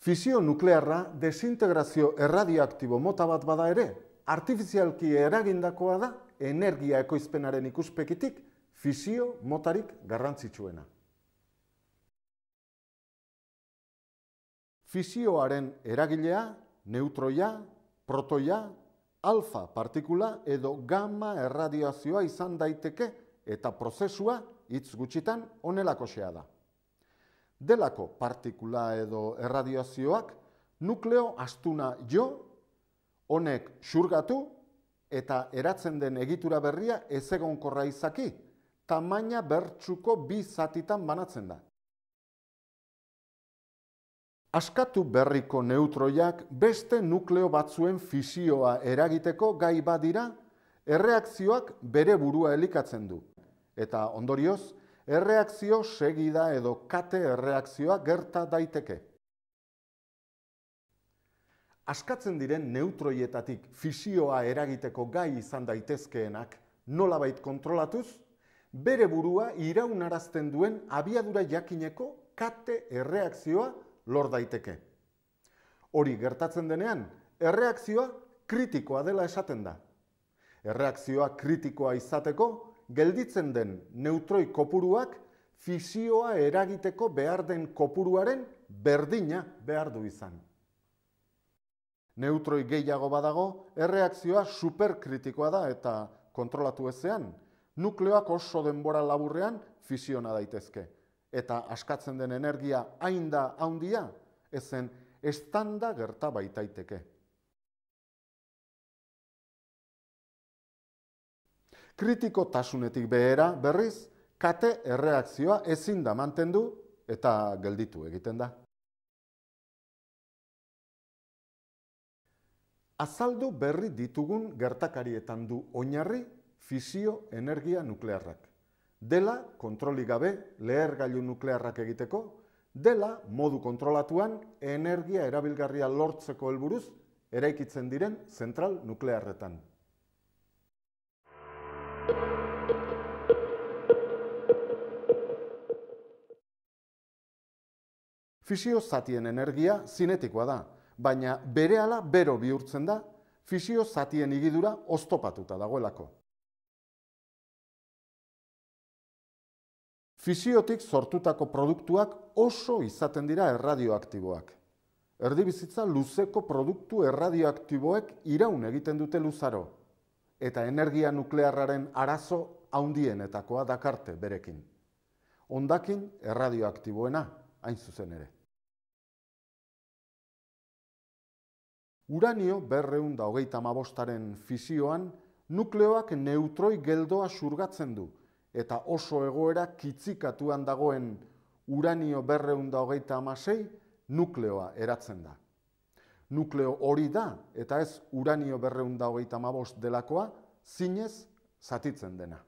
Fisio nuklearra desintegrazio erradioaktibo mota bat bada ere, artifizialki eragindakoa da energia ekoizpenaren ikuspekitik fisio motarik garrantzitsuena. fisioaren eragilea, neutroia, protoia, alfa partikula edo gamma erradiazioa izan daiteke eta prozesua hitz gutxitan onelako xea da. Delako partikula edo erradiazioak nukleo astuna jo, honek xurgatu eta eratzen den egitura berria ez egon izaki, tamaina bertsuko bi zatitan banatzen da. Askatu berriko neutroiak beste nukleo batzuen fisioa eragiteko gai badira, erreakzioak bere burua elikatzen du eta ondorioz erreakzio segida edo kate erreakzioa gerta daiteke. Askatzen diren neutroietatik fisioa eragiteko gai izan daitezkeenak, nolabait kontrolatuz, bere burua iraunarazten duen abiadura jakineko kate erreakzioa lor daiteke. Hori gertatzen denean, erreakzioa kritikoa dela esaten da. Erreakzioa kritikoa izateko, gelditzen den neutroi kopuruak fisioa eragiteko behar den kopuruaren berdina behar du izan. Neutroi gehiago badago, erreakzioa superkritikoa da eta kontrolatu ezean, nukleoak oso denbora laburrean fisiona daitezke eta askatzen den energia hain da haundia, ezen estanda gerta baitaiteke. Kritiko tasunetik behera berriz, kate erreakzioa ezin da mantendu eta gelditu egiten da. Azaldu berri ditugun gertakarietan du oinarri fisio-energia nuklearrak dela kontroli gabe lehergailu nuklearrak egiteko, dela modu kontrolatuan energia erabilgarria lortzeko helburuz eraikitzen diren zentral nuklearretan. Fisio zatien energia zinetikoa da, baina bereala bero bihurtzen da fisio zatien igidura oztopatuta dagoelako. Fisiotik sortutako produktuak oso izaten dira erradioaktiboak. Erdibizitza luzeko produktu erradioaktiboek iraun egiten dute luzaro, eta energia nuklearraren arazo handienetakoa dakarte berekin. Ondakin erradioaktiboena, hain zuzen ere. Uranio berreun da hogeita mabostaren fisioan, nukleoak neutroi geldoa surgatzen du, eta oso egoera kitzikatuan dagoen uranio berreunda hogeita amasei nukleoa eratzen da. Nukleo hori da, eta ez uranio berreunda hogeita amabos delakoa, zinez zatitzen dena.